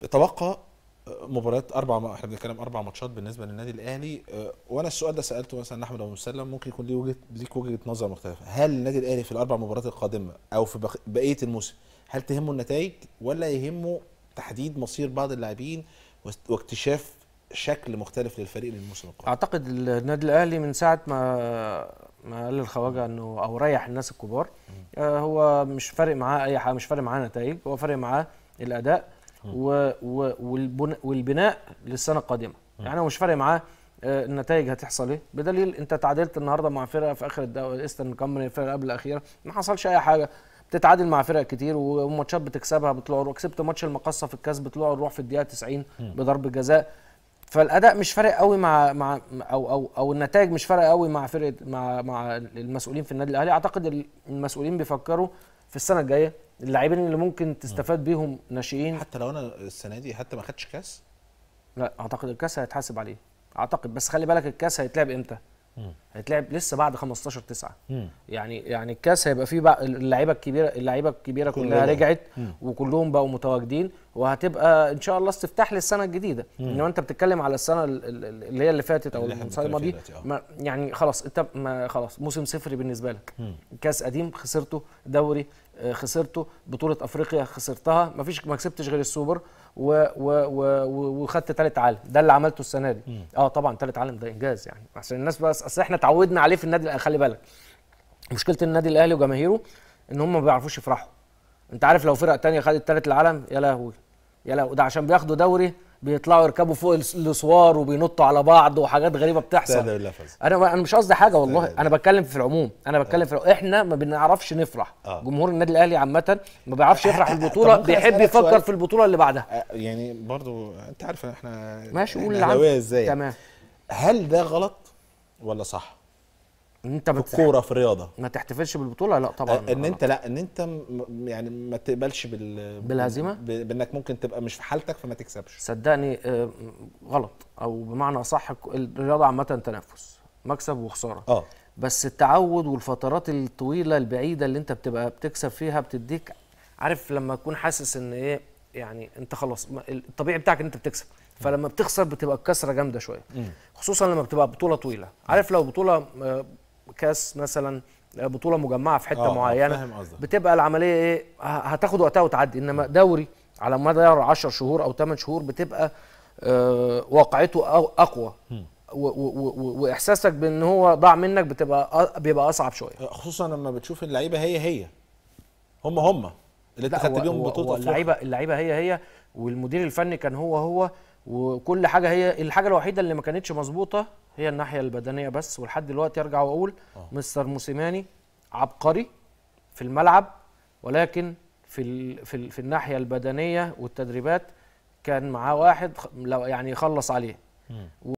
تبقى آه، مباريات أربع احنا بنتكلم أربع ماتشات بالنسبة للنادي الأهلي آه، وأنا السؤال ده سألته مثلا أحمد أبو مسلم ممكن يكون ليه وجهة ليك وجهة نظر مختلفة هل النادي الأهلي في الأربع مباريات القادمة أو في بقية الموسم هل تهمه النتائج ولا يهمه تحديد مصير بعض اللاعبين واكتشاف شكل مختلف للفريق للموسم القادم اعتقد النادي الاهلي من ساعه ما ما قال الخواجه انه او ريح الناس الكبار آه، هو مش فارق معاه اي حاجه مش فارق معاه نتائج هو فارق معاه الاداء و و والبناء للسنه القادمه يعني هو مش فارق معاه آه، النتائج هتحصل ايه بدليل انت تعادلت النهارده مع فرقه في اخر الدوري الايسترن كامبري الفرقه قبل الاخيره ما حصلش اي حاجه بتتعادل مع فرق كتير وماتشات بتكسبها بطلوع كسبت ماتش المقصه في الكاس بطلوع الروح في الدقيقه 90 بضرب جزاء فالاداء مش فارق قوي مع مع او او او النتائج مش فارقه قوي مع فرقه مع مع المسؤولين في النادي الاهلي اعتقد المسؤولين بيفكروا في السنه الجايه اللاعبين اللي ممكن تستفاد بيهم ناشئين حتى لو انا السنه دي حتى ما خدتش كاس لا اعتقد الكاس هيتحاسب عليه اعتقد بس خلي بالك الكاس هيتلعب امتى مم. هيتلعب لسه بعد 15 9 مم. يعني يعني الكاس هيبقى فيه بقى اللعيبه الكبيره اللعيبه الكبيره كلها رجعت مم. وكلهم بقوا متواجدين وهتبقى ان شاء الله استفتاح للسنه الجديده انما انت بتتكلم على السنه اللي هي اللي فاتت او المنصدمه دي ما يعني خلاص انت ما خلاص موسم صفري بالنسبه لك مم. كاس قديم خسرته دوري آه، خسرته بطوله افريقيا خسرتها ما فيش ما كسبتش غير السوبر و و و وخدت ثالث عالم ده اللي عملته السنه دي مم. اه طبعا ثالث عالم ده انجاز يعني عشان الناس بس اصل احنا اتعودنا عليه في النادي خلي بالك مشكله النادي الاهلي وجماهيره ان هم ما بيعرفوش يفرحوا انت عارف لو فرق تانية خدت ثالث العالم يا لهوي يا لهوي ده عشان بياخدوا دوري بيطلعوا يركبوا فوق الاسوار وبينطوا على بعض وحاجات غريبه بتحصل انا انا مش قصدي حاجه والله انا بتكلم في العموم انا بتكلم آه. في العموم. احنا ما بنعرفش نفرح آه. جمهور النادي الاهلي عامه ما بيعرفش أه، يفرح أه، البطوله بيحب يفكر في البطوله اللي بعدها يعني برضو انت عارف احنا ماشي قول ازاي يعني؟ تمام هل ده غلط ولا صح انت في الكوره في الرياضه ما تحتفلش بالبطوله لا طبعا ان انت لا ان انت يعني ما تقبلش بال بالهزيمه بانك ممكن تبقى مش في حالتك فما تكسبش صدقني آه، غلط او بمعنى اصح الرياضه عامه تنافس مكسب وخساره اه بس التعود والفترات الطويله البعيده اللي انت بتبقى بتكسب فيها بتديك عارف لما تكون حاسس ان ايه يعني انت خلاص الطبيعي بتاعك ان انت بتكسب فلما بتخسر بتبقى الكسره جامده شويه خصوصا لما بتبقى بطوله طويله عارف لو بطوله آه، كاس مثلا بطوله مجمعه في حته آه، آه، معينه بتبقى العمليه ايه هتاخد وقتها وتعدي انما دوري على مدار 10 شهور او 8 شهور بتبقى آه واقعته اقوى واحساسك بان هو ضاع منك بتبقى بيبقى اصعب شويه آه، خصوصا لما بتشوف اللعيبه هي هي هم هم اللي انت خدت بيهم بطوله اللعيبه اللعيبه هي هي والمدير الفني كان هو هو وكل حاجه هي الحاجه الوحيده اللي ما كانتش مظبوطه هي الناحيه البدنيه بس ولحد دلوقتي ارجع واقول آه. مستر موسيماني عبقري في الملعب ولكن في ال في, ال في الناحيه البدنيه والتدريبات كان معاه واحد لو يعني يخلص عليه